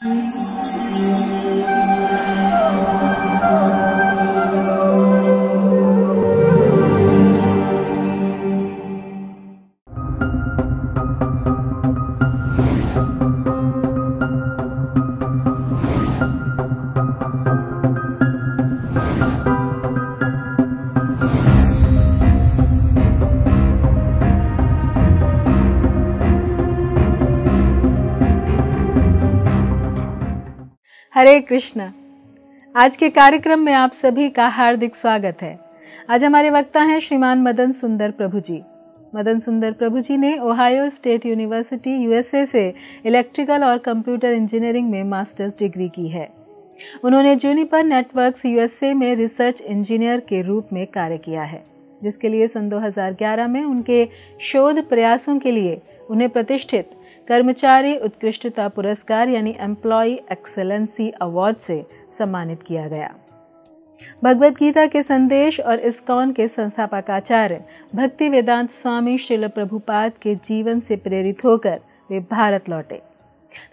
Thank you. Krishna आज के कार्यक्रम में आप सभी का हार्दिक स्वागत है आज हमारे वक्ता हैं श्रीमान मदन सुंदर प्रभु जी मदन सुंदर प्रभु जी ने ओहायो स्टेट यूनिवर्सिटी यूएसए से इलेक्ट्रिकल और कंप्यूटर इंजीनियरिंग में मास्टर्स डिग्री की है उन्होंने जूनिपर नेटवर्क्स यूएसए में रिसर्च इंजीनियर के रूप में कार्य किया है जिसके लिए सन 2011 में उनके शोध प्रयासों के लिए उन्हें प्रतिष्ठित कर्मचारी उत्कृष्टता पुरस्कार यानी एम्प्लॉय एक्सेलेंसी अवार्ड से सम्मानित किया गया भगवत गीता के संदेश और इस्कॉन के संस्थापक आचार्य भक्ति वेदांत स्वामी शिल प्रभुपाद के जीवन से प्रेरित होकर वे भारत लौटे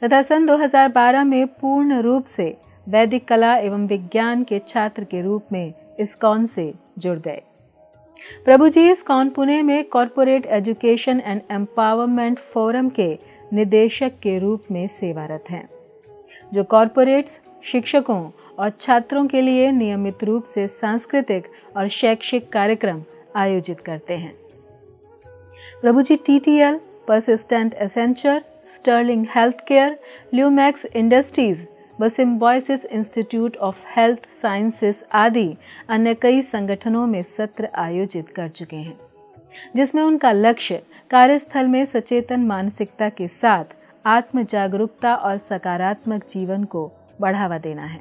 तथा सन 2012 में पूर्ण रूप से वैदिक कला एवं विज्ञान के छात्र के रूप में इस्कॉन से जुड़ गए प्रभु जी इस्कॉन पुणे में corporate education and empowerment forum के निदेशक के रूप में सेवारत हैं जो कॉरपोरेट्स शिक्षकों और छात्रों के लिए नियमित रूप से सांस्कृतिक और शैक्षिक कार्यक्रम आयोजित करते हैं Prabhu ji T T L Persistent Accenture Sterling Health Care Lumax Industries व Symbiosis Institute of Health Sciences आदि अन्य कई संगठनों में सत्र आयोजित कर चुके हैं जिसमें उनका लक्ष्य कार्यस्थल में सचेतन मानसिकता के साथ आत्म जागरूकता और सकारात्मक जीवन को बढ़ावा देना है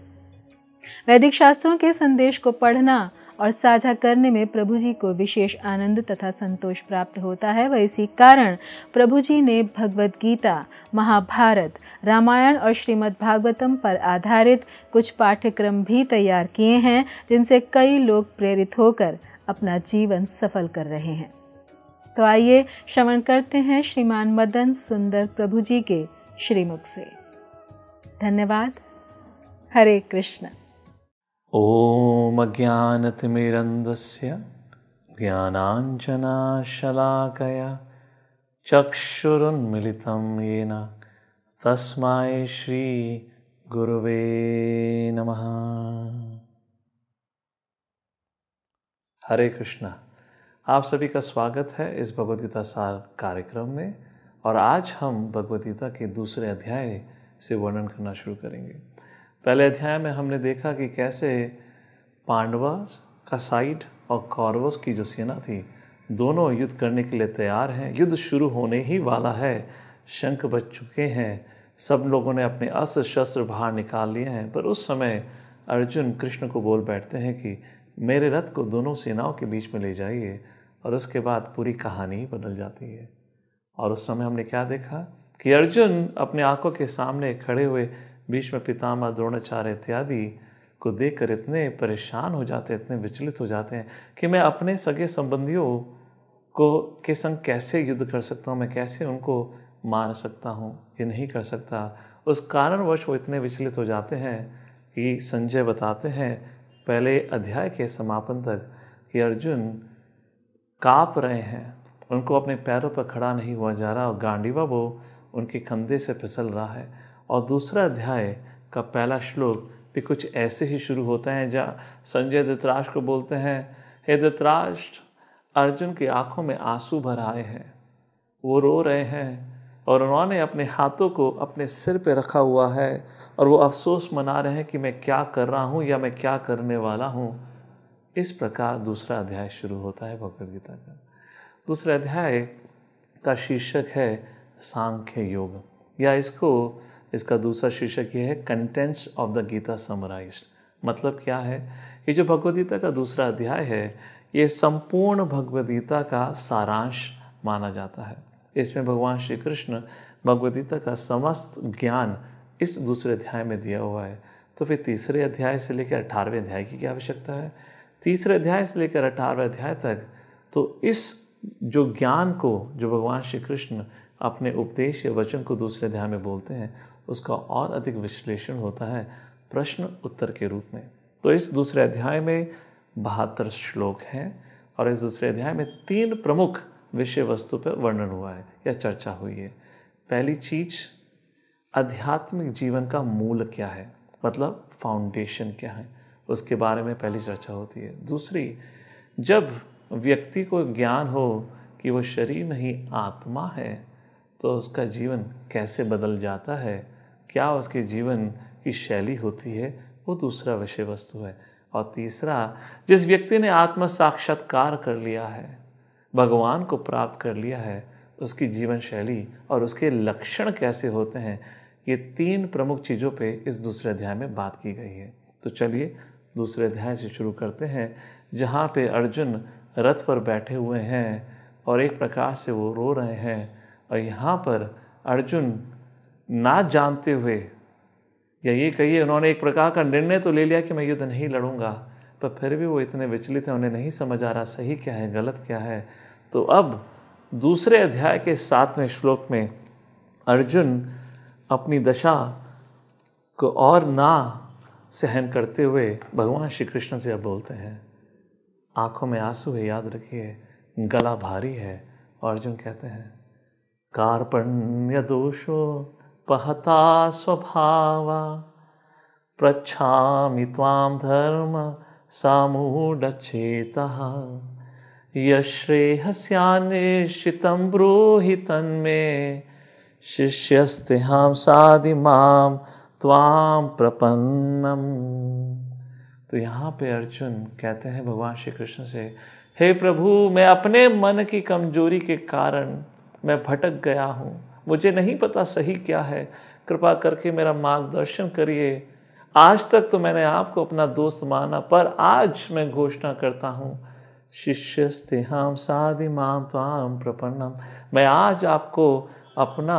वैदिक शास्त्रों के संदेश को पढ़ना और साझा करने में प्रभु जी को विशेष आनंद तथा संतोष प्राप्त होता है व इसी कारण प्रभु जी ने भगवद गीता महाभारत रामायण और श्रीमद् भागवतम पर आधारित कुछ पाठ्यक्रम भी तैयार किए हैं जिनसे कई लोग प्रेरित होकर अपना जीवन सफल कर रहे हैं तो आइए श्रवण करते हैं श्रीमान मदन सुंदर प्रभु जी के श्रीमुख से धन्यवाद हरे कृष्ण ओम अज्ञान अज्ञानतिमिरन्दस्य ज्ञानाञ्जनाशलाकया चक्षुरुन्मिलितं येन श्री गुरुवे नमः हरे कृष्ण आप सभी का स्वागत है इस भगवदगीता सार कार्यक्रम में और आज हम भगवदगीता के दूसरे अध्याय से वर्णन करना शुरू करेंगे पहले अध्याय में हमने देखा कि कैसे पांडवास का साइड और कौरवस की जो सेना थी दोनों युद्ध करने के लिए तैयार हैं युद्ध शुरू होने ही वाला है शंख बज चुके हैं सब लोगों ने अपने अस्त्र शस्त्र बाहर निकाल लिए हैं पर उस समय अर्जुन कृष्ण को बोल बैठते हैं कि मेरे रथ को दोनों सेनाओं के बीच में ले जाइए और उसके बाद पूरी कहानी ही बदल जाती है और उस समय हमने क्या देखा कि अर्जुन अपने आंखों के सामने खड़े हुए बीच में पितामह द्रोणाचार्य इत्यादि को देखकर इतने परेशान हो जाते हैं इतने विचलित हो जाते हैं कि मैं अपने सगे संबंधियों को के संग कैसे युद्ध कर सकता हूँ मैं कैसे उनको मार सकता हूँ ये नहीं कर सकता उस कारणवश वो इतने विचलित हो जाते हैं कि संजय बताते हैं पहले अध्याय के समापन तक कि अर्जुन काँप रहे हैं उनको अपने पैरों पर खड़ा नहीं हुआ जा रहा और गांडीवा वो उनके कंधे से फिसल रहा है और दूसरा अध्याय का पहला श्लोक भी कुछ ऐसे ही शुरू होता है जहाँ संजय धृतराष्ट्र को बोलते हैं हे धृतराष्ट्र अर्जुन की आंखों में आंसू भर आए हैं वो रो रहे हैं और उन्होंने अपने हाथों को अपने सिर पर रखा हुआ है और वो अफसोस मना रहे हैं कि मैं क्या कर रहा हूँ या मैं क्या करने वाला हूँ इस प्रकार दूसरा अध्याय शुरू होता है भगवदगीता का दूसरा अध्याय का शीर्षक है सांख्य योग या इसको इसका दूसरा शीर्षक ये है contents of the Gita summarise मतलब क्या है ये जो भगवदगीता का दूसरा अध्याय है ये संपूर्ण भगवदगीता का सारांश माना जाता है इसमें भगवान श्री कृष्ण भगवदगीता का समस्त ज्ञान इस दूसरे अध्याय में दिया हुआ है तो फिर तीसरे अध्याय से लेकर अठारहवें अध्याय की क्या आवश्यकता है तीसरे अध्याय से लेकर अठारहवें अध्याय तक तो इस जो ज्ञान को जो भगवान श्री कृष्ण अपने उपदेश या वचन को दूसरे अध्याय में बोलते हैं उसका और अधिक विश्लेषण होता है प्रश्न उत्तर के रूप में तो इस दूसरे अध्याय में बहत्तर श्लोक हैं और इस दूसरे अध्याय में तीन प्रमुख विषय वस्तु पर वर्णन हुआ है या चर्चा हुई है पहली चीज़ आध्यात्मिक जीवन का मूल क्या है मतलब फाउंडेशन क्या है उसके बारे में पहली चर्चा होती है दूसरी जब व्यक्ति को ज्ञान हो कि वो शरीर नहीं आत्मा है तो उसका जीवन कैसे बदल जाता है क्या उसके जीवन की शैली होती है वो दूसरा विषय वस्तु है और तीसरा जिस व्यक्ति ने आत्म साक्षात्कार कर लिया है भगवान को प्राप्त कर लिया है उसकी जीवन शैली और उसके लक्षण कैसे होते हैं ये तीन प्रमुख चीज़ों पे इस दूसरे अध्याय में बात की गई है तो चलिए दूसरे अध्याय से शुरू करते हैं जहाँ पे अर्जुन रथ पर बैठे हुए हैं और एक प्रकार से वो रो रहे हैं और यहाँ पर अर्जुन ना जानते हुए या ये कहिए उन्होंने एक प्रकार का निर्णय तो ले लिया कि मैं युद्ध नहीं लड़ूंगा पर फिर भी वो इतने विचलित हैं उन्हें नहीं समझ आ रहा सही क्या है गलत क्या है तो अब दूसरे अध्याय के सातवें श्लोक में अर्जुन अपनी दशा को और ना सहन करते हुए भगवान श्री कृष्ण से अब बोलते हैं आंखों में आंसू है याद रखिए गला भारी है अर्जुन कहते हैं कार्पण्य दोषो पहता स्वभाव प्रच्छामि ताम धर्म सामूढचेतः यश्रेयस्यान्वेषितं ब्रूहित तन्मे शिष्यस्ते हम साधिमाम त्वाम प्रपन्नम तो यहाँ पे अर्जुन कहते हैं भगवान श्री कृष्ण से हे प्रभु मैं अपने मन की कमजोरी के कारण मैं भटक गया हूँ मुझे नहीं पता सही क्या है कृपा करके मेरा मार्गदर्शन करिए आज तक तो मैंने आपको अपना दोस्त माना पर आज मैं घोषणा करता हूँ शिष्य स्थिहाम साधि माम त्वाम प्रपन्नम मैं आज आपको अपना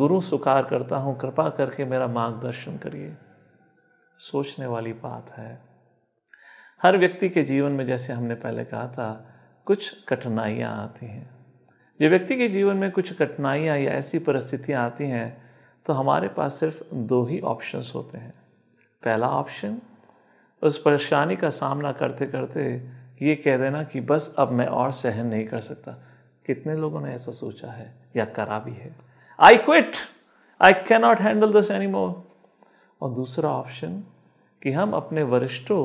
गुरु स्वीकार करता हूँ कृपा करके मेरा मार्गदर्शन करिए सोचने वाली बात है हर व्यक्ति के जीवन में जैसे हमने पहले कहा था कुछ कठिनाइयाँ आती हैं जब व्यक्ति के जीवन में कुछ कठिनाइयाँ या ऐसी परिस्थितियाँ आती हैं तो हमारे पास सिर्फ दो ही ऑप्शंस होते हैं पहला ऑप्शन उस परेशानी का सामना करते करते ये कह देना कि बस अब मैं और सहन नहीं कर सकता कितने लोगों ने ऐसा सोचा है या करा भी है I quit I can not handle this any more और दूसरा ऑप्शन कि हम अपने वरिष्ठों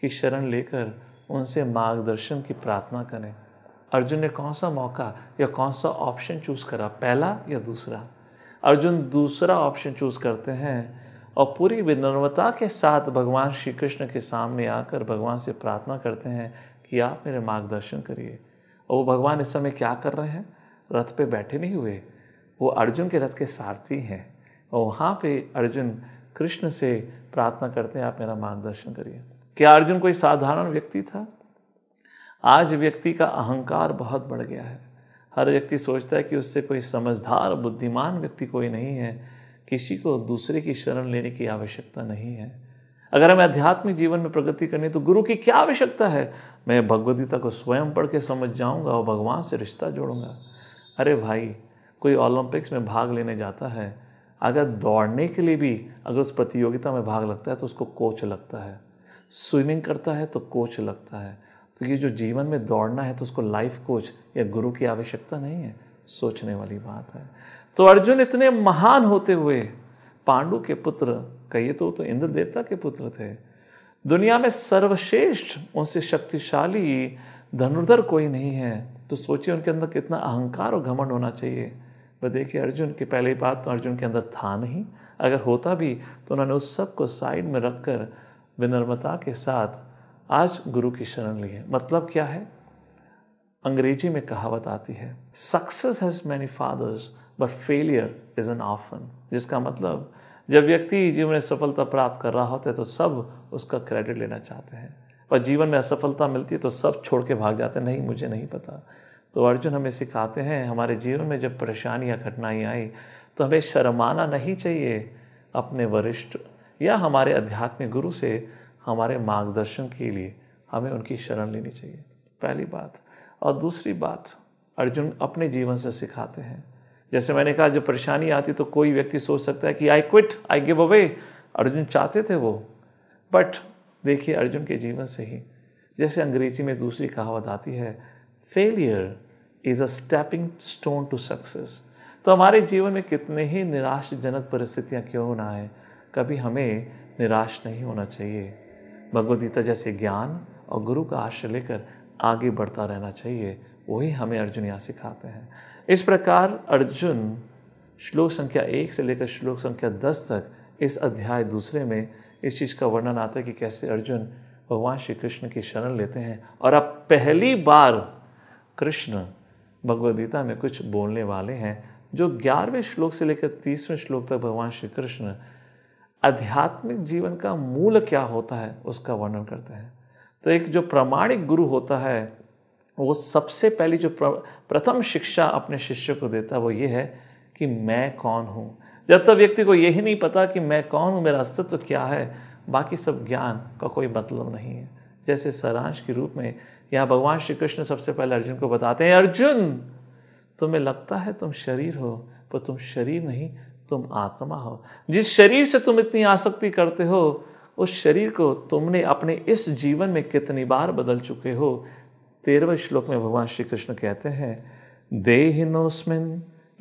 की शरण लेकर उनसे मार्गदर्शन की प्रार्थना करें अर्जुन ने कौन सा मौका या कौन सा ऑप्शन चूज़ करा पहला या दूसरा अर्जुन दूसरा ऑप्शन चूज़ करते हैं और पूरी विनम्रता के साथ भगवान श्री कृष्ण के सामने आकर भगवान से प्रार्थना करते हैं कि आप मेरे मार्गदर्शन करिए और वो भगवान इस समय क्या कर रहे हैं रथ पे बैठे नहीं हुए वो अर्जुन के रथ के सारथी हैं और वहाँ पे अर्जुन कृष्ण से प्रार्थना करते हैं आप मेरा मार्गदर्शन करिए क्या अर्जुन कोई साधारण व्यक्ति था आज व्यक्ति का अहंकार बहुत बढ़ गया है हर व्यक्ति सोचता है कि उससे कोई समझदार बुद्धिमान व्यक्ति कोई नहीं है किसी को दूसरे की शरण लेने की आवश्यकता नहीं है अगर हमें आध्यात्मिक जीवन में प्रगति करनी तो गुरु की क्या आवश्यकता है मैं भगवदगीता को स्वयं पढ़ के समझ जाऊँगा और भगवान से रिश्ता जोड़ूंगा अरे भाई कोई ओलंपिक्स में भाग लेने जाता है अगर दौड़ने के लिए भी अगर उस प्रतियोगिता में भाग लगता है तो उसको कोच लगता है स्विमिंग करता है तो कोच लगता है तो ये जो जीवन में दौड़ना है तो उसको लाइफ कोच या गुरु की आवश्यकता नहीं है सोचने वाली बात है तो अर्जुन इतने महान होते हुए पांडु के पुत्र कहिए तो, तो इंद्र देवता के पुत्र थे दुनिया में सर्वश्रेष्ठ उनसे शक्तिशाली धनुर्धर कोई नहीं है तो सोचिए उनके अंदर कितना अहंकार और घमंड होना चाहिए वह देखिए अर्जुन की पहली बात तो अर्जुन के अंदर था नहीं अगर होता भी तो उन्होंने उस सब को साइड में रख कर विनम्रता के साथ आज गुरु की शरण ली है मतलब क्या है अंग्रेजी में कहावत आती है success has many fathers but failure is an orphan जिसका मतलब जब व्यक्ति जीवन में सफलता प्राप्त कर रहा होता है तो सब उसका क्रेडिट लेना चाहते हैं पर जीवन में असफलता मिलती है तो सब छोड़ के भाग जाते हैं नहीं मुझे नहीं पता तो अर्जुन हमें सिखाते हैं हमारे जीवन में जब परेशानी या घटनाएँ आई तो हमें शर्माना नहीं चाहिए अपने वरिष्ठ या हमारे अध्यात्मिक गुरु से हमारे मार्गदर्शन के लिए हमें उनकी शरण लेनी चाहिए पहली बात और दूसरी बात अर्जुन अपने जीवन से सिखाते हैं जैसे मैंने कहा जब परेशानी आती तो कोई व्यक्ति सोच सकता है कि I quit I give away Arjun चाहते थे वो बट देखिए अर्जुन के जीवन से ही जैसे अंग्रेजी में दूसरी कहावत आती है failure is a stepping stone to success तो हमारे जीवन में कितने ही निराशजनक परिस्थितियाँ क्यों ना आए कभी हमें निराश नहीं होना चाहिए भगवदगीता जैसे ज्ञान और गुरु का आश्रय लेकर आगे बढ़ता रहना चाहिए वही हमें अर्जुन यहाँ सिखाते हैं इस प्रकार अर्जुन श्लोक संख्या एक से लेकर श्लोक संख्या दस तक इस अध्याय दूसरे में इस चीज़ का वर्णन आता है कि कैसे अर्जुन भगवान श्री कृष्ण की शरण लेते हैं और अब पहली बार कृष्ण भगवदगीता में कुछ बोलने वाले हैं जो ग्यारहवें श्लोक से लेकर तीसवें श्लोक तक भगवान श्री कृष्ण आध्यात्मिक जीवन का मूल क्या होता है उसका वर्णन करते हैं तो एक जो प्रामाणिक गुरु होता है वो सबसे पहली जो प्रथम शिक्षा अपने शिष्य को देता है वो ये है कि मैं कौन हूँ जब तक व्यक्ति को यही नहीं पता कि मैं कौन हूँ मेरा अस्तित्व क्या है बाकी सब ज्ञान का कोई मतलब नहीं है जैसे सारांश के रूप में यहाँ भगवान श्री कृष्ण सबसे पहले अर्जुन को बताते हैं अर्जुन तुम्हें लगता है तुम शरीर हो पर तुम शरीर नहीं तुम आत्मा हो जिस शरीर से तुम इतनी आसक्ति करते हो उस शरीर को तुमने अपने इस जीवन में कितनी बार बदल चुके हो तेरहवें श्लोक में भगवान श्री कृष्ण कहते हैं देहिनोस्मिन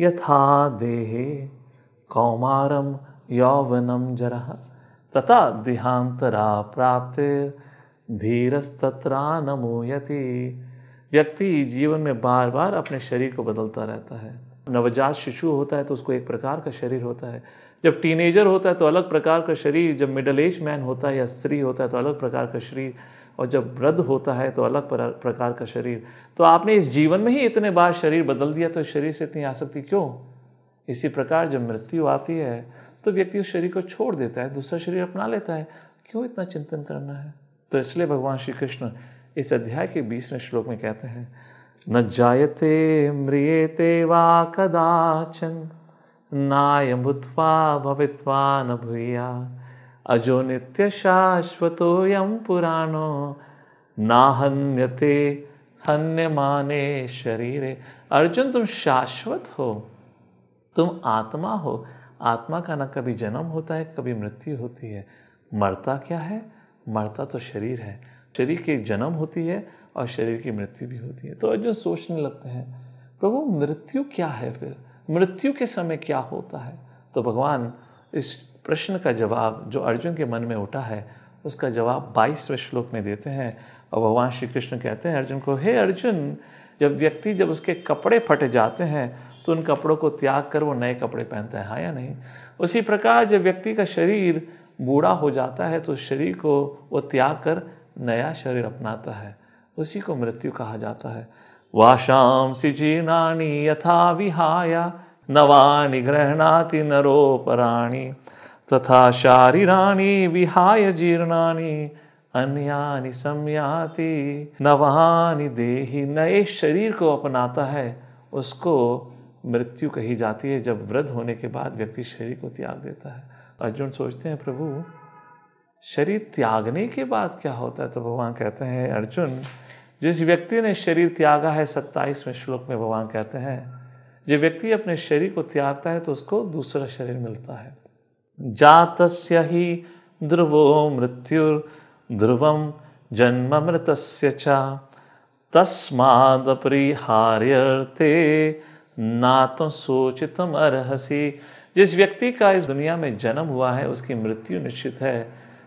यथा देहे कौमारम यौवनम जरा तथा देहांतरा प्राप्त धीरस्तरा नमोयति व्यक्ति जीवन में बार बार अपने शरीर को बदलता रहता है नवजात शिशु होता है तो उसको एक प्रकार का शरीर होता है जब टीनेजर होता है तो अलग प्रकार का शरीर जब मिडल एज मैन होता है या स्त्री होता है तो अलग प्रकार का शरीर और जब वृद्ध होता है तो अलग प्रकार का शरीर तो आपने इस जीवन में ही इतने बार शरीर बदल दिया तो शरीर से इतनी आसक्ति क्यों इसी प्रकार जब मृत्यु आती है तो व्यक्ति उस शरीर को छोड़ देता है दूसरा शरीर अपना लेता है क्यों इतना चिंतन करना है तो इसलिए भगवान श्री कृष्ण इस अध्याय के बीसवें श्लोक में कहते हैं न जायते म्रियते वा कदाचन नाय भूतवा भवित्वा न भूया अजो नित्य यम पुराणो ना हन्य माने शरीर अर्जुन तुम शाश्वत हो तुम आत्मा हो आत्मा का ना कभी जन्म होता है कभी मृत्यु होती है मरता क्या है मरता तो शरीर है शरीर की जन्म होती है और शरीर की मृत्यु भी होती है तो अर्जुन सोचने लगते हैं प्रभु मृत्यु क्या है फिर मृत्यु के समय क्या होता है तो भगवान इस प्रश्न का जवाब जो अर्जुन के मन में उठा है उसका जवाब बाईसवें श्लोक में देते हैं और भगवान श्री कृष्ण कहते हैं अर्जुन को हे अर्जुन जब व्यक्ति जब उसके कपड़े फट जाते हैं तो उन कपड़ों को त्याग कर वो नए कपड़े पहनता है हाँ या नहीं उसी प्रकार जब व्यक्ति का शरीर बूढ़ा हो जाता है तो शरीर को वो त्याग कर नया शरीर अपनाता है उसी को मृत्यु कहा जाता है वाशांसि जीर्णानि यथा विहाया नवानी गृहणाति नरोपराणी तथा शारीरा विहाय जीर्णा अन्या संयाति नवानि देही नए शरीर को अपनाता है उसको मृत्यु कही जाती है जब वृद्ध होने के बाद व्यक्ति शरीर को त्याग देता है अर्जुन सोचते हैं प्रभु शरीर त्यागने के बाद क्या होता है तो भगवान कहते हैं अर्जुन जिस व्यक्ति ने शरीर त्यागा है सत्ताईसवें श्लोक में भगवान कहते हैं जो व्यक्ति अपने शरीर को त्यागता है तो उसको दूसरा शरीर मिलता है जात ही ध्रुवो ध्रुव जन्म मृत तस्मादपरिहार्यर्थे ना तो सोचित अर्हसी जिस व्यक्ति का इस दुनिया में जन्म हुआ है उसकी मृत्यु निश्चित है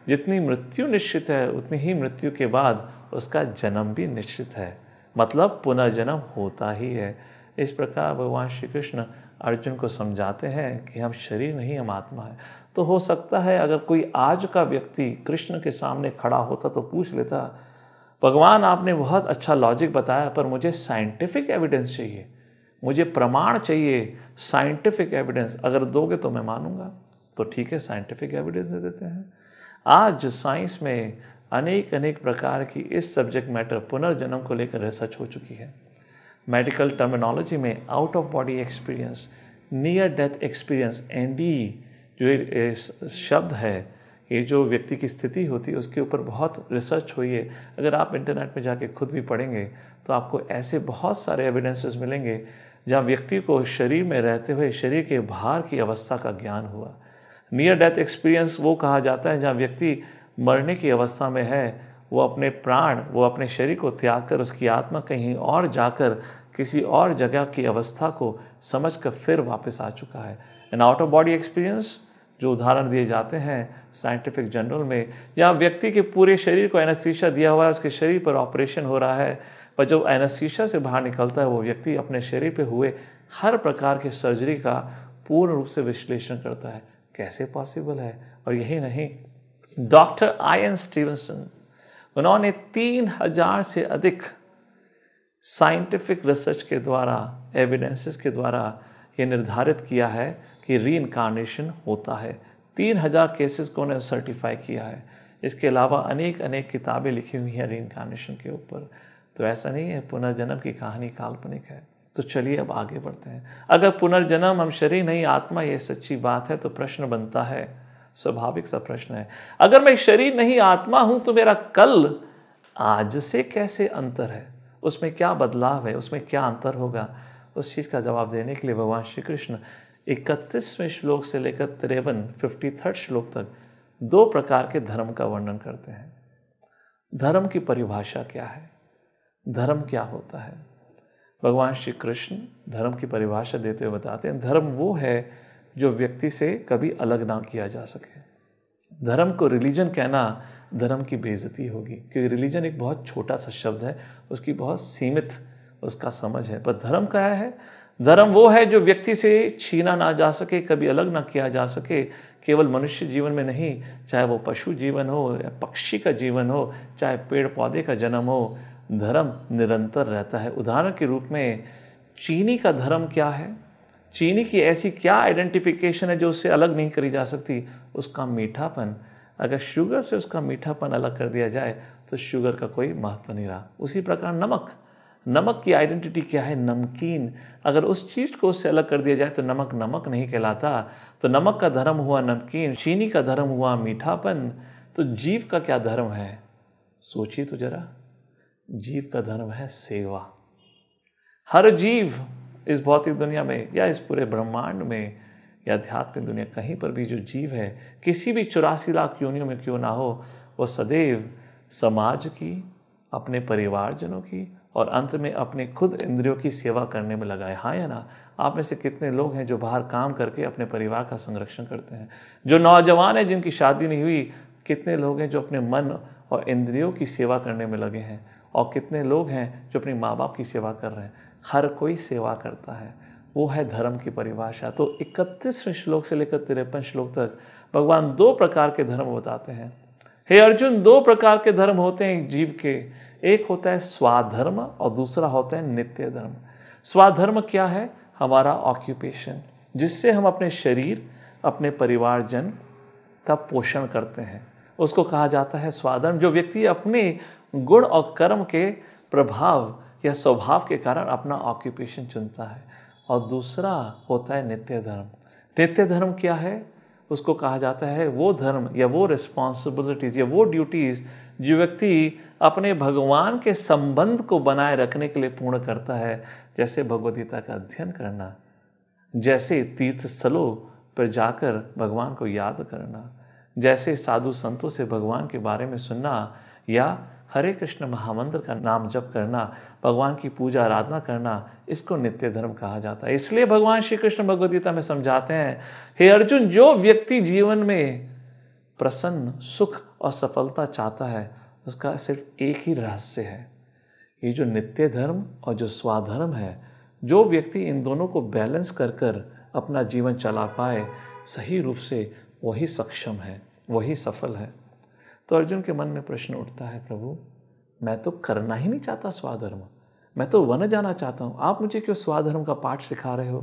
जितनी मृत्यु निश्चित है उतनी ही मृत्यु के बाद उसका जन्म भी निश्चित है मतलब पुनर्जन्म होता ही है इस प्रकार भगवान श्री कृष्ण अर्जुन को समझाते हैं कि हम शरीर नहीं हम आत्मा है तो हो सकता है अगर कोई आज का व्यक्ति कृष्ण के सामने खड़ा होता तो पूछ लेता भगवान आपने बहुत अच्छा लॉजिक बताया पर मुझे साइंटिफिक एविडेंस चाहिए मुझे प्रमाण चाहिए साइंटिफिक एविडेंस अगर दोगे तो मैं मानूंगा तो ठीक है साइंटिफिक एविडेंस दे देते हैं आज साइंस में अनेक अनेक प्रकार की इस सब्जेक्ट मैटर पुनर्जन्म को लेकर रिसर्च हो चुकी है मेडिकल टर्मिनोलॉजी में out of body experience near death experience an जो शब्द है ये जो व्यक्ति की स्थिति होती है उसके ऊपर बहुत रिसर्च हुई है अगर आप इंटरनेट में जाके खुद भी पढ़ेंगे तो आपको ऐसे बहुत सारे एविडेंसेस मिलेंगे जहाँ व्यक्ति को शरीर में रहते हुए शरीर के बाहर की अवस्था का ज्ञान हुआ नियर डेथ एक्सपीरियंस वो कहा जाता है जहाँ व्यक्ति मरने की अवस्था में है वो अपने प्राण वो अपने शरीर को त्याग कर उसकी आत्मा कहीं और जाकर किसी और जगह की अवस्था को समझ कर फिर वापस आ चुका है an out of body experience जो उदाहरण दिए जाते हैं साइंटिफिक जर्नल में या व्यक्ति के पूरे शरीर को एनेस्थीसिया दिया हुआ है उसके शरीर पर ऑपरेशन हो रहा है पर जब एनेस्थीसिया से बाहर निकलता है वो व्यक्ति अपने शरीर पर हुए हर प्रकार के सर्जरी का पूर्ण रूप से विश्लेषण करता है कैसे पॉसिबल है और यही नहीं डॉक्टर आई एन स्टीवनसन उन्होंने तीन हजार से अधिक साइंटिफिक रिसर्च के द्वारा एविडेंसेस के द्वारा ये निर्धारित किया है कि री होता है तीन हजार केसेस को उन्हें सर्टिफाई किया है इसके अलावा अनेक अनेक किताबें लिखी हुई हैं री के ऊपर तो ऐसा नहीं है पुनर्जन्म की कहानी काल्पनिक है तो चलिए अब आगे बढ़ते हैं अगर पुनर्जन्म हम शरीर नहीं आत्मा ये सच्ची बात है तो प्रश्न बनता है स्वाभाविक सा प्रश्न है अगर मैं शरीर नहीं आत्मा हूं तो मेरा कल आज से कैसे अंतर है उसमें क्या बदलाव है उसमें क्या अंतर होगा उस चीज़ का जवाब देने के लिए भगवान श्री कृष्ण इकतीसवें श्लोक से लेकर तिरवन फिफ्टी थर्ड श्लोक तक दो प्रकार के धर्म का वर्णन करते हैं धर्म की परिभाषा क्या है धर्म क्या होता है भगवान श्री कृष्ण धर्म की परिभाषा देते हुए बताते हैं धर्म वो है जो व्यक्ति से कभी अलग ना किया जा सके धर्म को रिलीजन कहना धर्म की बेइज्जती होगी क्योंकि रिलीजन एक बहुत छोटा सा शब्द है उसकी बहुत सीमित उसका समझ है पर धर्म क्या है धर्म वो है जो व्यक्ति से छीना ना जा सके कभी अलग ना किया जा सके केवल मनुष्य जीवन में नहीं चाहे वो पशु जीवन हो या पक्षी का जीवन हो चाहे पेड़ पौधे का जन्म हो धर्म निरंतर रहता है उदाहरण के रूप में चीनी का धर्म क्या है चीनी की ऐसी क्या आइडेंटिफिकेशन है जो उससे अलग नहीं करी जा सकती उसका मीठापन अगर शुगर से उसका मीठापन अलग कर दिया जाए तो शुगर का कोई महत्व नहीं रहा उसी प्रकार नमक नमक की आइडेंटिटी क्या है नमकीन अगर उस चीज़ को उससे अलग कर दिया जाए तो नमक नमक नहीं कहलाता तो नमक का धर्म हुआ नमकीन चीनी का धर्म हुआ मीठापन तो जीव का क्या धर्म है सोचिए तो जरा जीव का धर्म है सेवा हर जीव इस भौतिक दुनिया में या इस पूरे ब्रह्मांड में या आध्यात्मिक दुनिया कहीं पर भी जो जीव है किसी भी चौरासी लाख योनियों में क्यों ना हो वो सदैव समाज की अपने परिवारजनों की और अंत में अपने खुद इंद्रियों की सेवा करने में लगाए हाँ या ना आप में से कितने लोग हैं जो बाहर काम करके अपने परिवार का संरक्षण करते हैं जो नौजवान हैं जिनकी शादी नहीं हुई कितने लोग हैं जो अपने मन और इंद्रियों की सेवा करने में लगे हैं और कितने लोग हैं जो अपने माँ बाप की सेवा कर रहे हैं हर कोई सेवा करता है वो है धर्म की परिभाषा तो इकतीसवें श्लोक से लेकर तिरपन श्लोक तक भगवान दो प्रकार के धर्म बताते हैं हे अर्जुन दो प्रकार के धर्म होते हैं जीव के एक होता है स्वाधर्म और दूसरा होता है नित्य धर्म स्वाधर्म क्या है हमारा ऑक्यूपेशन जिससे हम अपने शरीर अपने परिवारजन का पोषण करते हैं उसको कहा जाता है स्वाधर्म जो व्यक्ति अपने गुण और कर्म के प्रभाव यह स्वभाव के कारण अपना ऑक्यूपेशन चुनता है और दूसरा होता है नित्य धर्म नित्य धर्म क्या है उसको कहा जाता है वो धर्म या वो रिस्पॉन्सिबिलिटीज़ या वो ड्यूटीज़ जो व्यक्ति अपने भगवान के संबंध को बनाए रखने के लिए पूर्ण करता है जैसे भगवदगीता का अध्ययन करना जैसे तीर्थ स्थलों पर जाकर भगवान को याद करना जैसे साधु संतों से भगवान के बारे में सुनना या हरे कृष्ण महामंत्र का नाम जप करना भगवान की पूजा आराधना करना इसको नित्य धर्म कहा जाता है इसलिए भगवान श्री कृष्ण भगवदगीता में समझाते हैं हे अर्जुन जो व्यक्ति जीवन में प्रसन्न सुख और सफलता चाहता है उसका सिर्फ एक ही रहस्य है ये जो नित्य धर्म और जो स्वाधर्म है जो व्यक्ति इन दोनों को बैलेंस कर कर अपना जीवन चला पाए सही रूप से वही सक्षम है वही सफल है तो अर्जुन के मन में प्रश्न उठता है प्रभु मैं तो करना ही नहीं चाहता स्वाधर्म मैं तो वन जाना चाहता हूँ आप मुझे क्यों स्वाधर्म का पाठ सिखा रहे हो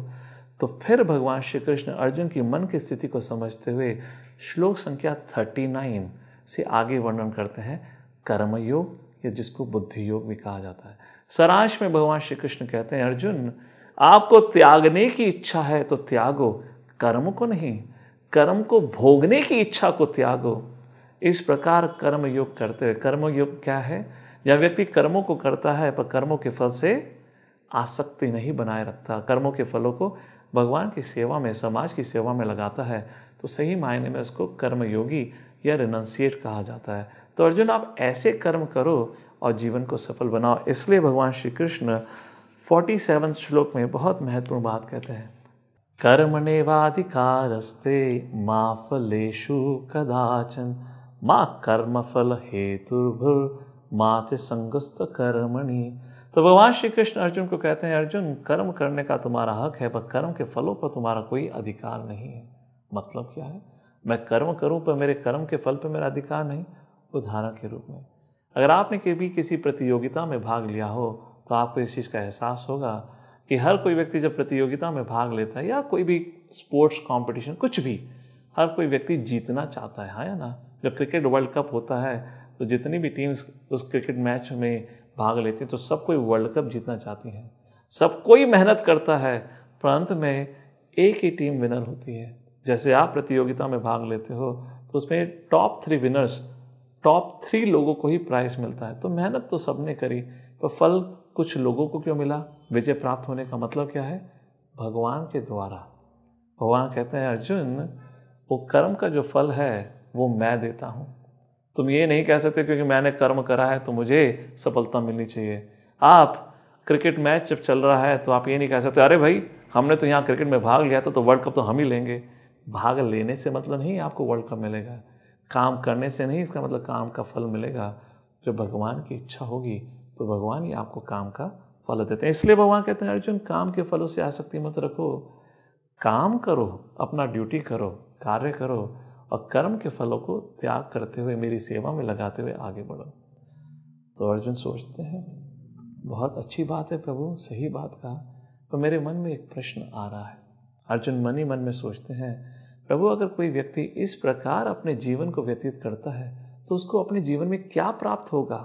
तो फिर भगवान श्री कृष्ण अर्जुन की मन की स्थिति को समझते हुए श्लोक संख्या थर्टी नाइन से आगे वर्णन करते हैं कर्मयोग या जिसको बुद्धि योग भी कहा जाता है सरांश में भगवान श्री कृष्ण कहते हैं अर्जुन आपको त्यागने की इच्छा है तो त्यागो कर्म को नहीं कर्म को भोगने की इच्छा को त्यागो इस प्रकार कर्म योग करते हुए कर्म योग क्या है जब व्यक्ति कर्मों को करता है पर कर्मों के फल से आसक्ति नहीं बनाए रखता कर्मों के फलों को भगवान की सेवा में समाज की सेवा में लगाता है तो सही मायने में उसको कर्मयोगी या रिनंसिएट कहा जाता है तो अर्जुन आप ऐसे कर्म करो और जीवन को सफल बनाओ इसलिए भगवान श्री कृष्ण फोर्टी सेवन श्लोक में बहुत महत्वपूर्ण बात कहते हैं कर्मणेवाधिकारस्ते माफलेशु कदाचन मा कर्मफल हेतुर्भुर माते संगस्त कर्मणि तो भगवान श्री कृष्ण अर्जुन को कहते हैं अर्जुन कर्म करने का तुम्हारा हक है पर कर्म के फलों पर तुम्हारा कोई अधिकार नहीं है मतलब क्या है मैं कर्म करूं पर मेरे कर्म के फल पर मेरा अधिकार नहीं उदाहरण के रूप में अगर आपने कभी किसी प्रतियोगिता में भाग लिया हो तो आपको इस चीज़ का एहसास होगा कि हर कोई व्यक्ति जब प्रतियोगिता में भाग लेता है या कोई भी स्पोर्ट्स कंपटीशन कुछ भी हर कोई व्यक्ति जीतना चाहता है हाँ या ना जब क्रिकेट वर्ल्ड कप होता है तो जितनी भी टीम्स उस क्रिकेट मैच में भाग लेती हैं तो सब कोई वर्ल्ड कप जीतना चाहती हैं सब कोई मेहनत करता है पर अंत में एक ही टीम विनर होती है जैसे आप प्रतियोगिता में भाग लेते हो तो उसमें top three winners top three लोगों को ही प्राइज़ मिलता है तो मेहनत तो सबने करी पर फल कुछ लोगों को क्यों मिला विजय प्राप्त होने का मतलब क्या है भगवान के द्वारा भगवान कहते हैं अर्जुन वो कर्म का जो फल है वो मैं देता हूँ तुम ये नहीं कह सकते क्योंकि मैंने कर्म करा है तो मुझे सफलता मिलनी चाहिए आप क्रिकेट मैच जब चल रहा है तो आप ये नहीं कह सकते अरे भाई हमने तो यहाँ क्रिकेट में भाग लिया था तो वर्ल्ड कप तो हम ही लेंगे भाग लेने से मतलब नहीं आपको वर्ल्ड कप मिलेगा काम करने से नहीं इसका मतलब काम का फल मिलेगा जब भगवान की इच्छा होगी तो भगवान ही आपको काम का फल देते हैं इसलिए भगवान कहते हैं अर्जुन काम के फलों से आसक्ति मत रखो काम करो अपना ड्यूटी करो कार्य करो और कर्म के फलों को त्याग करते हुए मेरी सेवा में लगाते हुए आगे बढ़ो तो अर्जुन सोचते हैं बहुत अच्छी बात है प्रभु सही बात कहा पर मेरे मन में एक प्रश्न आ रहा है अर्जुन मन ही मन में सोचते हैं प्रभु अगर कोई व्यक्ति इस प्रकार अपने जीवन को व्यतीत करता है तो उसको अपने जीवन में क्या प्राप्त होगा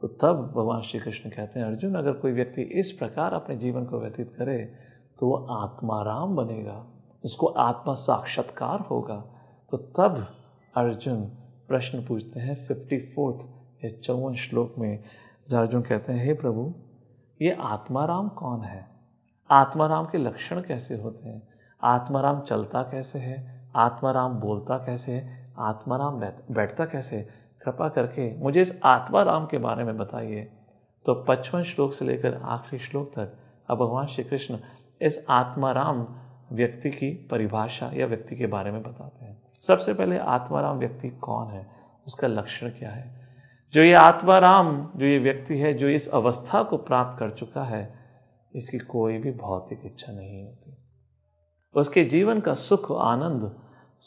तो तब भगवान श्री कृष्ण कहते हैं अर्जुन अगर कोई व्यक्ति इस प्रकार अपने जीवन को व्यतीत करे तो वह आत्माराम बनेगा उसको आत्मा साक्षात्कार होगा तो तब अर्जुन प्रश्न पूछते हैं फिफ्टी फोर्थ या चौवन श्लोक में जहाँ अर्जुन कहते हैं हे hey प्रभु ये आत्माराम कौन है आत्माराम के लक्षण कैसे होते हैं आत्माराम चलता कैसे है आत्माराम बोलता कैसे है आत्माराम बैठता कैसे कृपा करके मुझे इस आत्माराम के बारे में बताइए तो पचपन श्लोक से लेकर आखिरी श्लोक तक अब भगवान श्री कृष्ण इस आत्माराम व्यक्ति की परिभाषा या व्यक्ति के बारे में बताते हैं सबसे पहले आत्माराम व्यक्ति कौन है उसका लक्षण क्या है जो ये आत्माराम जो ये व्यक्ति है जो इस अवस्था को प्राप्त कर चुका है इसकी कोई भी भौतिक इच्छा नहीं होती उसके जीवन का सुख आनंद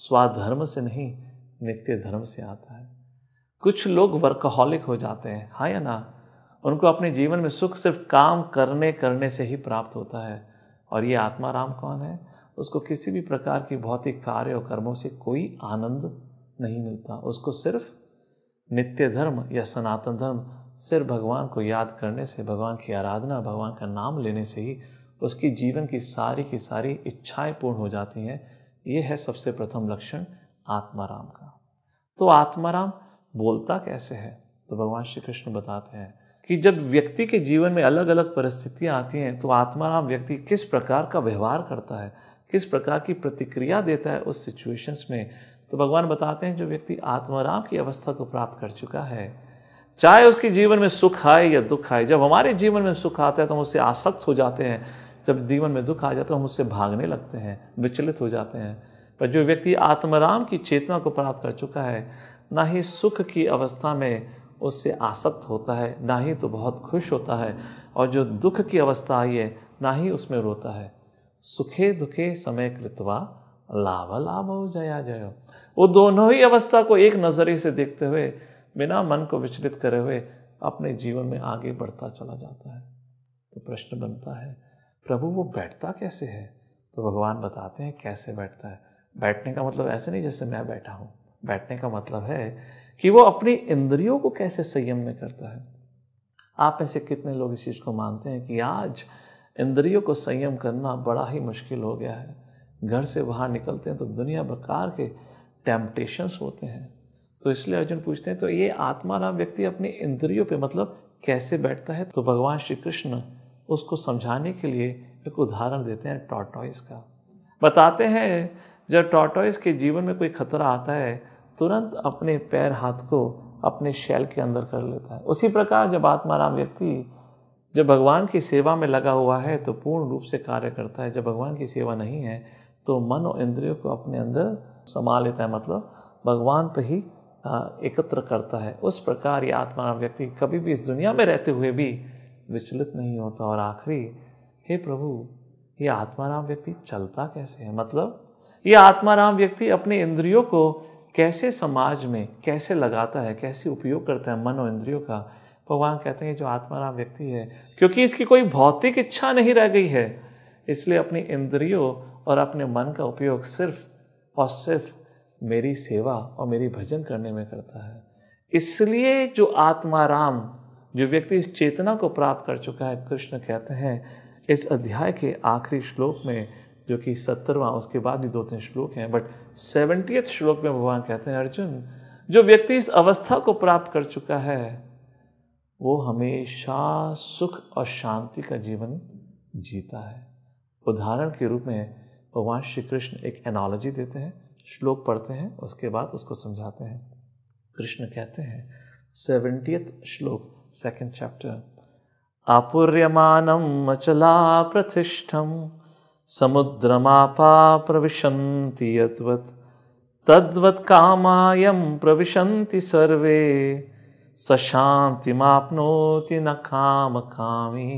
स्वाधर्म से नहीं नित्य धर्म से आता है कुछ लोग वर्कहॉलिक हो जाते हैं हाँ या ना उनको अपने जीवन में सुख सिर्फ काम करने करने से ही प्राप्त होता है और ये आत्माराम कौन है उसको किसी भी प्रकार के भौतिक कार्य और कर्मों से कोई आनंद नहीं मिलता उसको सिर्फ नित्य धर्म या सनातन धर्म सिर्फ भगवान को याद करने से भगवान की आराधना भगवान का नाम लेने से ही उसकी जीवन की सारी की सारी इच्छाएं पूर्ण हो जाती हैं ये है सबसे प्रथम लक्षण आत्माराम का तो आत्माराम बोलता कैसे है तो भगवान श्री कृष्ण बताते हैं कि जब व्यक्ति के जीवन में अलग अलग परिस्थितियाँ आती हैं तो आत्माराम व्यक्ति किस प्रकार का व्यवहार करता है किस प्रकार की प्रतिक्रिया देता है उस सिचुएशंस में तो भगवान बताते हैं जो व्यक्ति आत्माराम की अवस्था को प्राप्त कर चुका है चाहे उसके जीवन में सुख आए या दुख आए जब हमारे जीवन में सुख आता है तो हम उससे आसक्त हो जाते हैं जब जीवन में दुख आ जाता है तो हम उससे भागने लगते हैं विचलित हो जाते हैं पर जो व्यक्ति आत्मराम की चेतना को प्राप्त कर चुका है ना ही सुख की अवस्था में उससे आसक्त होता है ना ही तो बहुत खुश होता है और जो दुख की अवस्था आई है ना ही उसमें रोता है सुखे दुखे समय कृतवा लाभ लाभ हो जया जय वो दोनों ही अवस्था को एक नजरे से देखते हुए बिना मन को विचलित करे हुए अपने जीवन में आगे बढ़ता चला जाता है तो प्रश्न बनता है प्रभु वो बैठता कैसे है तो भगवान बताते हैं कैसे बैठता है बैठने का मतलब ऐसे नहीं जैसे मैं बैठा हूँ बैठने का मतलब है कि वो अपनी इंद्रियों को कैसे संयम में करता है आप में से कितने लोग इस चीज़ को मानते हैं कि आज इंद्रियों को संयम करना बड़ा ही मुश्किल हो गया है घर से बाहर निकलते हैं तो दुनिया प्रकार के टेम्पटेशंस होते हैं तो इसलिए अर्जुन पूछते हैं तो ये आत्मा नाम व्यक्ति अपने इंद्रियों पे मतलब कैसे बैठता है तो भगवान श्री कृष्ण उसको समझाने के लिए एक उदाहरण देते हैं टॉटॉइस का बताते हैं जब टॉटॉइस के जीवन में कोई खतरा आता है तुरंत अपने पैर हाथ को अपने शैल के अंदर कर लेता है उसी प्रकार जब आत्मा राम व्यक्ति जब भगवान की सेवा में लगा हुआ है तो पूर्ण रूप से कार्य करता है जब भगवान की सेवा नहीं है तो मन और इंद्रियों को अपने अंदर समा लेता है मतलब भगवान पर ही एकत्र करता है उस प्रकार ये आत्मा व्यक्ति कभी भी इस दुनिया में रहते हुए भी विचलित नहीं होता और आखिरी हे प्रभु ये आत्माराम व्यक्ति चलता कैसे है मतलब ये आत्माराम व्यक्ति अपने इंद्रियों को कैसे समाज में कैसे लगाता है कैसे उपयोग करता है मन और इंद्रियों का भगवान कहते हैं जो आत्मा नाम व्यक्ति है क्योंकि इसकी कोई भौतिक इच्छा नहीं रह गई है इसलिए अपनी इंद्रियों और अपने मन का उपयोग सिर्फ और सिर्फ मेरी सेवा और मेरी भजन करने में करता है इसलिए जो आत्मा राम जो व्यक्ति इस चेतना को प्राप्त कर चुका है कृष्ण कहते हैं इस अध्याय के आखिरी श्लोक में जो कि सत्तरवां उसके बाद भी दो तीन श्लोक हैं बट सेवेंटी श्लोक में भगवान कहते हैं अर्जुन जो व्यक्ति इस अवस्था को प्राप्त कर चुका है वो हमेशा सुख और शांति का जीवन जीता है उदाहरण के रूप में भगवान श्री कृष्ण एक एनालॉजी देते हैं श्लोक पढ़ते हैं उसके बाद उसको समझाते हैं कृष्ण कहते हैं सेवेंटियथ श्लोक सेकंड चैप्टर आपूर्यमानम अचला प्रतिष्ठम समुद्रमापा प्रविशंति यदवत तद्वत कामायम प्रविशंति सर्वे मापनोति न काम कामी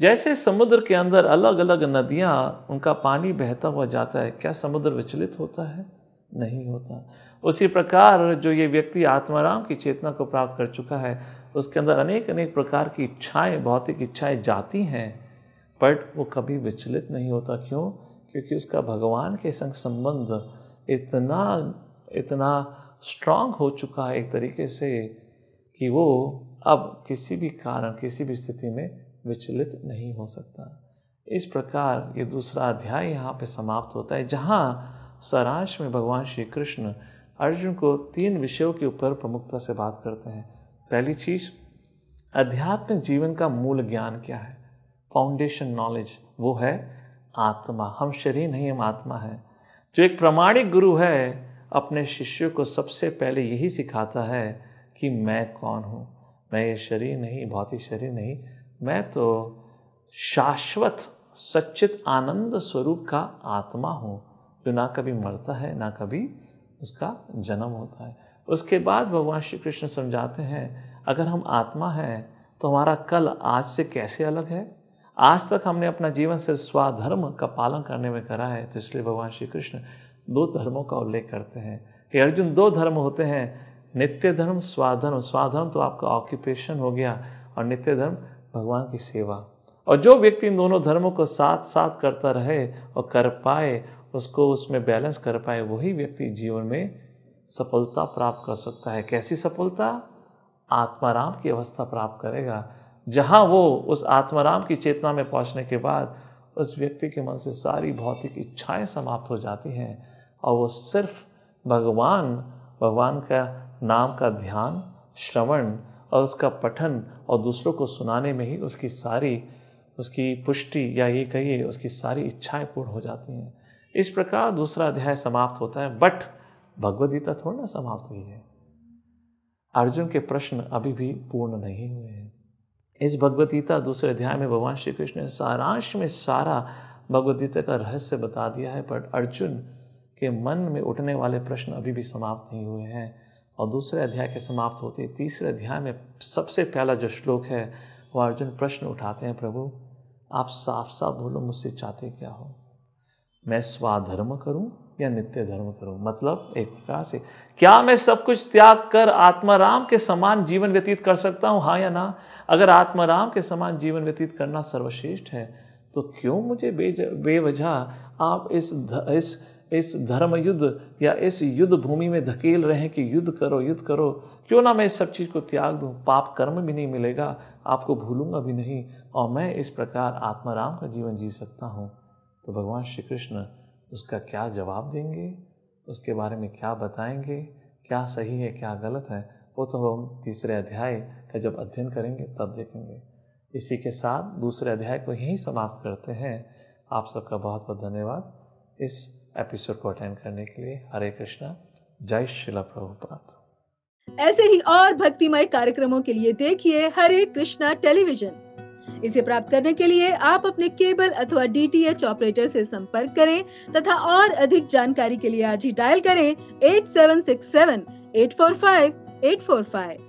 जैसे समुद्र के अंदर अलग अलग नदियाँ उनका पानी बहता हुआ जाता है क्या समुद्र विचलित होता है नहीं होता उसी प्रकार जो ये व्यक्ति आत्माराम की चेतना को प्राप्त कर चुका है उसके अंदर अनेक अनेक प्रकार की इच्छाएं भौतिक इच्छाएं जाती हैं बट वो कभी विचलित नहीं होता क्यों क्योंकि उसका भगवान के संग संबंध इतना इतना स्ट्रांग हो चुका है एक तरीके से कि वो अब किसी भी कारण किसी भी स्थिति में विचलित नहीं हो सकता इस प्रकार ये दूसरा अध्याय यहाँ पे समाप्त होता है जहाँ सारांश में भगवान श्री कृष्ण अर्जुन को तीन विषयों के ऊपर प्रमुखता से बात करते हैं पहली चीज़ आध्यात्मिक जीवन का मूल ज्ञान क्या है फाउंडेशन नॉलेज वो है आत्मा हम शरीर नहीं हम आत्मा है जो एक प्रमाणिक गुरु है अपने शिष्य को सबसे पहले यही सिखाता है कि मैं कौन हूँ मैं ये शरीर नहीं भौतिक शरीर नहीं मैं तो शाश्वत सच्चित आनंद स्वरूप का आत्मा हूँ जो ना कभी मरता है ना कभी उसका जन्म होता है उसके बाद भगवान श्री कृष्ण समझाते हैं अगर हम आत्मा हैं तो हमारा कल आज से कैसे अलग है आज तक हमने अपना जीवन से स्वाधर्म का पालन करने में करा है तो इसलिए भगवान श्री कृष्ण दो धर्मों का उल्लेख करते हैं कि अर्जुन दो धर्म होते हैं नित्य धर्म स्वाधर्म स्वाधर्म तो आपका ऑक्यूपेशन हो गया और नित्य धर्म भगवान की सेवा और जो व्यक्ति इन दोनों धर्मों को साथ साथ करता रहे और कर पाए उसको उसमें बैलेंस कर पाए वही व्यक्ति जीवन में सफलता प्राप्त कर सकता है कैसी सफलता आत्माराम की अवस्था प्राप्त करेगा जहाँ वो उस आत्माराम की चेतना में पहुँचने के बाद उस व्यक्ति के मन से सारी भौतिक इच्छाएं समाप्त हो जाती हैं और वो सिर्फ भगवान भगवान का नाम का ध्यान श्रवण और उसका पठन और दूसरों को सुनाने में ही उसकी सारी उसकी पुष्टि या ये कहिए उसकी सारी इच्छाएं पूर्ण हो जाती हैं इस प्रकार दूसरा अध्याय समाप्त होता है बट भगवदगीता थोड़ा ना समाप्त हुई है अर्जुन के प्रश्न अभी भी पूर्ण नहीं हुए हैं इस भगवदगीता दूसरे अध्याय में भगवान श्री कृष्ण ने सारांश में सारा भगवदगीता का रहस्य बता दिया है बट अर्जुन के मन में उठने वाले प्रश्न अभी भी समाप्त नहीं हुए हैं और दूसरे अध्याय के समाप्त होते तीसरे अध्याय में सबसे पहला जो श्लोक है वह अर्जुन प्रश्न उठाते हैं प्रभु आप साफ साफ बोलो मुझसे चाहते क्या हो मैं स्वाधर्म करूं या नित्य धर्म करूं मतलब एक प्रकार से क्या मैं सब कुछ त्याग कर आत्माराम के समान जीवन व्यतीत कर सकता हूं हाँ या ना अगर आत्माराम के समान जीवन व्यतीत करना सर्वश्रेष्ठ है तो क्यों मुझे बेवजह आप इस इस इस धर्म युद्ध या इस युद्ध भूमि में धकेल रहे हैं कि युद्ध करो युद्ध करो क्यों ना मैं इस सब चीज़ को त्याग दूँ पाप कर्म भी नहीं मिलेगा आपको भूलूंगा भी नहीं और मैं इस प्रकार आत्माराम का जीवन जी सकता हूँ तो भगवान श्री कृष्ण उसका क्या जवाब देंगे उसके बारे में क्या बताएंगे क्या सही है क्या गलत है वो तो हम तीसरे अध्याय का जब अध्ययन करेंगे तब देखेंगे इसी के साथ दूसरे अध्याय को यहीं समाप्त करते हैं आप सबका बहुत बहुत धन्यवाद इस एपिसोड को अटेंड करने के लिए हरे कृष्णा जय शिला प्रभुपाद ऐसे ही और भक्तिमय कार्यक्रमों के लिए देखिए हरे कृष्णा टेलीविजन इसे प्राप्त करने के लिए आप अपने केबल अथवा डीटीएच ऑपरेटर से संपर्क करें तथा और अधिक जानकारी के लिए आज ही डायल करें एट फोर फाइव